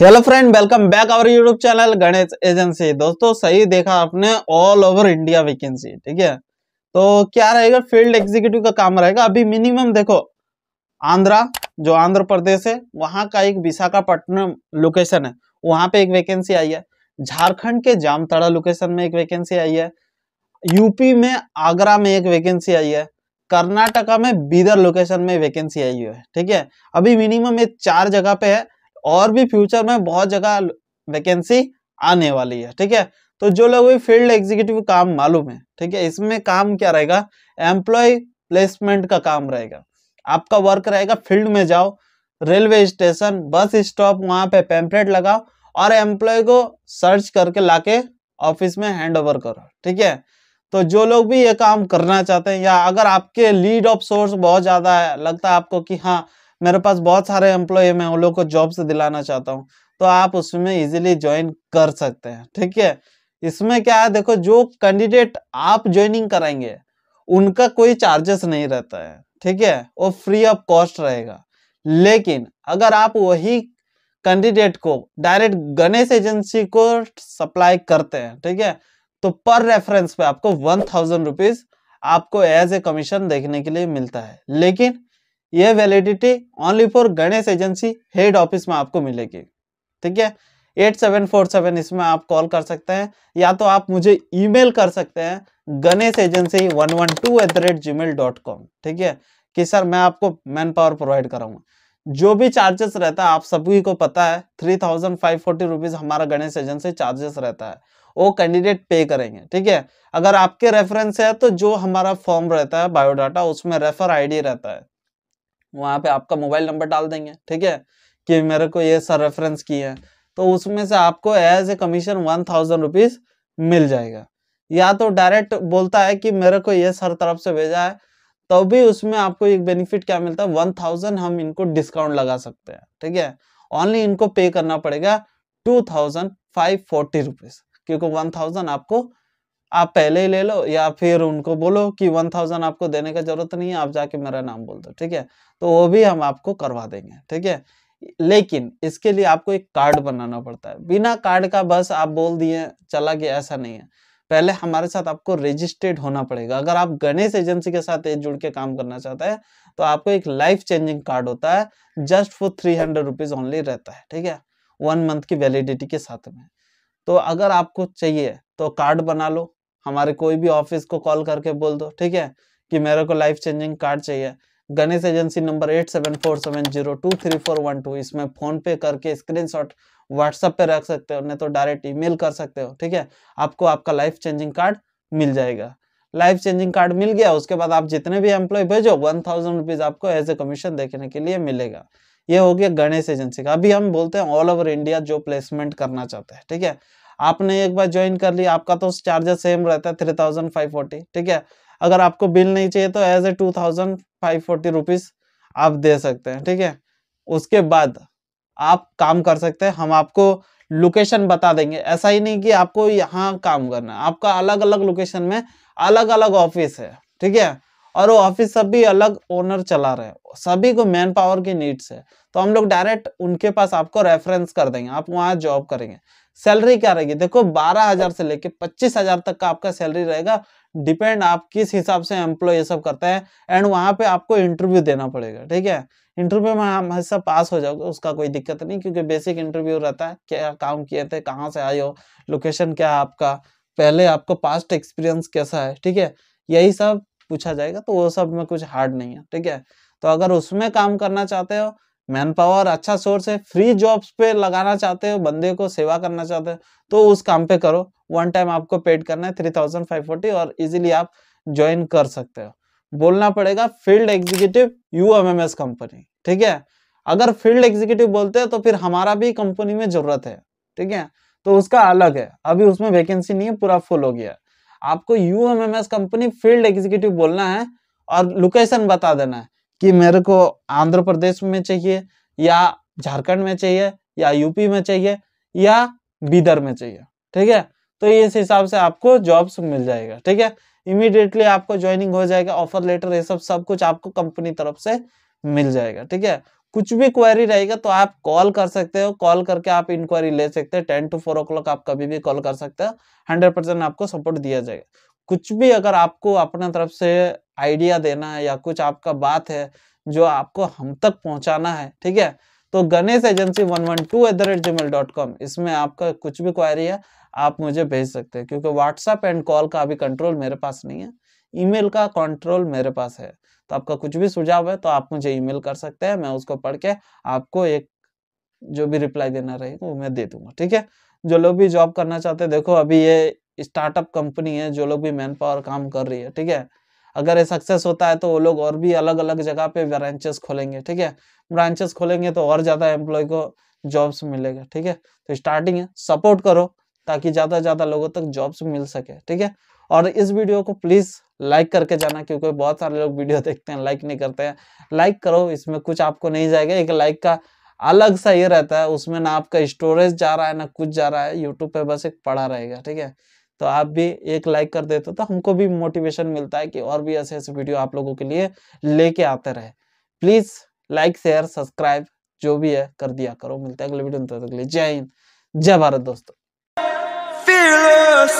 Hello friend welcome back our YouTube channel Ganesh agency दोस्तों सही देखा आपने ऑल ओवर इंडिया वैकेंसी ठीक है तो क्या रहेगा फील्ड एग्जीक्यूटिव का काम रहेगा अभी मिनिमम देखो आंध्रा जो आंध्र प्रदेश है वहां का एक विशाखापट्टनम लोकेशन है वहां पे एक वैकेंसी आई है झारखंड के जामताड़ा लोकेशन में एक वैकेंसी आई है यूपी में आगरा में एक वैकेंसी आई है कर्नाटका में बीदर लोकेशन में वैकेंसी आई हुई है ठीक है अभी मिनिमम ये चार जगह पे है और भी फ्यूचर में बहुत जगह वैकेंसी आने वाली है ठीक है तो जो लोग भी फील्ड एग्जीक्यूटिव काम मालूम है ठीक है इसमें काम क्या रहेगा एम्प्लॉय प्लेसमेंट का काम रहेगा आपका वर्क रहेगा फील्ड में जाओ रेलवे स्टेशन बस स्टॉप वहां पे पेम्पलेट लगाओ और एम्प्लॉय को सर्च करके लाके ऑफिस में हैंड ओवर करो ठीक है तो जो लोग भी ये काम करना चाहते हैं या अगर आपके लीड ऑफ सोर्स बहुत ज्यादा है लगता है आपको कि हाँ मेरे पास बहुत सारे एम्प्लॉय मैं उन लोग को जॉब से दिलाना चाहता हूँ तो आप उसमें इजिली ज्वाइन कर सकते हैं ठीक है इसमें क्या है देखो जो कैंडिडेट आप ज्वाइनिंग कराएंगे उनका कोई चार्जेस नहीं रहता है ठीक है वो फ्री ऑफ कॉस्ट रहेगा लेकिन अगर आप वही कैंडिडेट को डायरेक्ट गणेश एजेंसी को सप्लाई करते हैं ठीक है तो पर रेफरेंस पे आपको वन थाउजेंड रुपीज आपको एज ए कमीशन देखने के लिए मिलता है लेकिन ये validity only for Ganesh agency head office में आपको मिलेगी ठीक है एट सेवन फोर सेवन इसमें आप कॉल कर सकते हैं या तो आप मुझे ईमेल कर सकते हैं Ganesh agency one one two at the rate Gmail dot com ठीक है कि सर मैं आपको मैन पावर प्रोवाइड कराऊंगा जो भी चार्जेस रहता है आप सभी को पता है three thousand five forty rupees हमारा गणेश एजेंसी चार्जेस रहता है वो कैंडिडेट पे करेंगे ठीक है अगर आपके रेफरेंस है तो जो हमारा फॉर्म रहता है बायोडाटा उसमें रेफर आईडी रहता है वहाँ पे आपका मोबाइल नंबर डाल देंगे ठीक है कि मेरे को ये सर रेफरेंस किए हैं तो उसमें से आपको as a commission one thousand rupees मिल जाएगा या तो डायरेक्ट बोलता है कि मेरे को ये सर तरफ से भेजा है तो भी उसमें आपको एक बेनिफिट क्या मिलता है वन थाउजेंड हम इनको डिस्काउंट लगा सकते हैं ठीक है ओनली इनको पे करना पड़ेगा two thousand five forty rupees क्योंकि वन थाउजेंड आपको आप पहले ही ले लो या फिर उनको बोलो कि वन थाउजेंड आपको देने का जरूरत नहीं है आप जाके मेरा नाम बोल दो ठीक है तो वो भी हम आपको करवा देंगे ठीक है लेकिन इसके लिए आपको एक कार्ड बनाना पड़ता है बिना कार्ड का बस आप बोल दिए चला गया ऐसा नहीं है पहले हमारे साथ आपको रजिस्टर्ड होना पड़ेगा अगर आप गणेश एजेंसी के साथ जुड़ के काम करना चाहते हैं तो आपको एक लाइफ चेंजिंग कार्ड होता है just for three hundred rupees only रहता है ठीक है वन मंथ की वैलिडिटी के साथ में तो अगर आपको चाहिए तो कार्ड बना लो हमारे कोई भी ऑफिस को कॉल करके बोल दो ठीक है कि मेरे को लाइफ चेंजिंग कार्ड चाहिए Ganesh agency number eight seven four seven zero two three four one two इसमें फोन पे करके स्क्रीन शॉट व्हाट्सएप पे रख सकते हो नहीं तो डायरेक्ट ईमेल कर सकते हो ठीक है आपको आपका लाइफ चेंजिंग कार्ड मिल जाएगा लाइफ चेंजिंग कार्ड मिल गया उसके बाद आप जितने भी एम्प्लॉय भेजो वन थाउजेंड रुपीज आपको एज ए कमीशन देखने के लिए मिलेगा ये हो गया गणेश एजेंसी का अभी हम बोलते हैं ऑल ओवर इंडिया जो प्लेसमेंट करना चाहते हैं ठीक है आपने एक बार ज्वाइन कर लिया आपका तो चार्जेस सेम रहता है थ्री थाउजेंड फाइव फोर्टी ठीक है अगर आपको बिल नहीं चाहिए तो as a two thousand five forty rupees आप दे सकते हैं ठीक है उसके बाद आप काम कर सकते हैं हम आपको लोकेशन बता देंगे ऐसा ही नहीं कि आपको यहाँ काम करना है आपका अलग अलग लोकेशन में अलग अलग ऑफिस है ठीक है और वो ऑफिस सभी अलग ओनर चला रहे हैं सभी को मैन पावर की नीड्स है तो हम लोग डायरेक्ट उनके पास आपको रेफरेंस कर देंगे आप वहाँ जॉब करेंगे सैलरी क्या रहेगी देखो बारह हजार से लेके पच्चीस हजार तक का आपका सैलरी रहेगा डिपेंड आप किस हिसाब से एम्प्लॉय सब करते हैं एंड वहाँ पे आपको इंटरव्यू देना पड़ेगा ठीक है इंटरव्यू में हम हमेशा पास हो जाओगे उसका कोई दिक्कत नहीं क्योंकि बेसिक इंटरव्यू रहता है क्या काम किए थे कहाँ से आए हो लोकेशन क्या है आपका पहले आपको पास्ट एक्सपीरियंस कैसा है ठीक है यही सब पूछा जाएगा तो वो सब में कुछ हार्ड नहीं है ठीक है तो अगर उसमें काम करना चाहते हो मैन पावर अच्छा सोर्स है फ्री जॉब्स पे लगाना चाहते हो बंदे को सेवा करना चाहते हो तो उस काम पे करो वन टाइम आपको पेड करना है थ्री थाउजेंड फाइव फोर्टी और इजीली आप ज्वाइन कर सकते हो बोलना पड़ेगा field executive U M M S company ठीक है अगर फील्ड एग्जीक्यूटिव बोलते हैं तो फिर हमारा भी कंपनी में जरूरत है ठीक है तो उसका अलग है अभी उसमें वैकेंसी नहीं है पूरा फुल हो गया है आपको U M M S company field executive बोलना है और लोकेशन बता देना है कि मेरे को आंध्र प्रदेश में चाहिए या झारखंड में चाहिए या यूपी में चाहिए या बीदर में चाहिए ठीक है तो इस हिसाब से आपको जॉब्स मिल जाएगा ठीक है इमीडिएटली आपको ज्वाइनिंग हो जाएगा ऑफर लेटर ये सब सब कुछ आपको कंपनी तरफ से मिल जाएगा ठीक है कुछ भी क्वेरी रहेगा तो आप कॉल कर सकते हो कॉल करके आप इंक्वायरी ले सकते हो टेन टू फोर ओ आप कभी भी कॉल कर सकते हो हंड्रेड परसेंट आपको सपोर्ट दिया जाएगा कुछ भी अगर आपको अपने तरफ से आइडिया देना है या कुछ आपका बात है जो आपको हम तक पहुंचाना है ठीक है तो Ganesh agency one one two at the rate Gmail dot com इसमें आपका कुछ भी क्वायरी है आप मुझे भेज सकते हैं क्योंकि व्हाट्सएप एंड कॉल का अभी कंट्रोल मेरे पास नहीं है ईमेल का कंट्रोल मेरे पास है तो आपका कुछ भी सुझाव है तो आप मुझे ईमेल कर सकते हैं मैं उसको पढ़ के आपको एक जो भी रिप्लाई देना रहेगा वो मैं दे दूंगा ठीक है जो लोग भी जॉब करना चाहते हैं देखो अभी ये स्टार्टअप कंपनी है जो लोग भी मैन पावर काम कर रही है ठीक है अगर ये सक्सेस होता है तो वो लोग और भी अलग अलग जगह पे ब्रांचेस खोलेंगे ठीक है ब्रांचेस खोलेंगे तो और ज्यादा एम्प्लॉय को जॉब्स मिलेगा ठीक है तो स्टार्टिंग है सपोर्ट करो ताकि ज्यादा ज्यादा लोगों तक जॉब्स मिल सके ठीक है और इस वीडियो को प्लीज लाइक करके जाना क्योंकि बहुत सारे लोग वीडियो देखते हैं लाइक नहीं करते हैं लाइक करो इसमें कुछ आपको नहीं जाएगा एक लाइक का अलग सा ये रहता है उसमें ना आपका स्टोरेज जा रहा है ना कुछ जा रहा है यूट्यूब पे बस एक पड़ा रहेगा ठीक है तो आप भी एक लाइक कर देते तो हमको भी मोटिवेशन मिलता है कि और भी ऐसे ऐसे वीडियो आप लोगों के लिए लेके आते रहे प्लीज लाइक शेयर सब्सक्राइब जो भी है कर दिया करो मिलते हैं अगले वीडियो तक जय हिंद जय भारत दोस्तों fearless.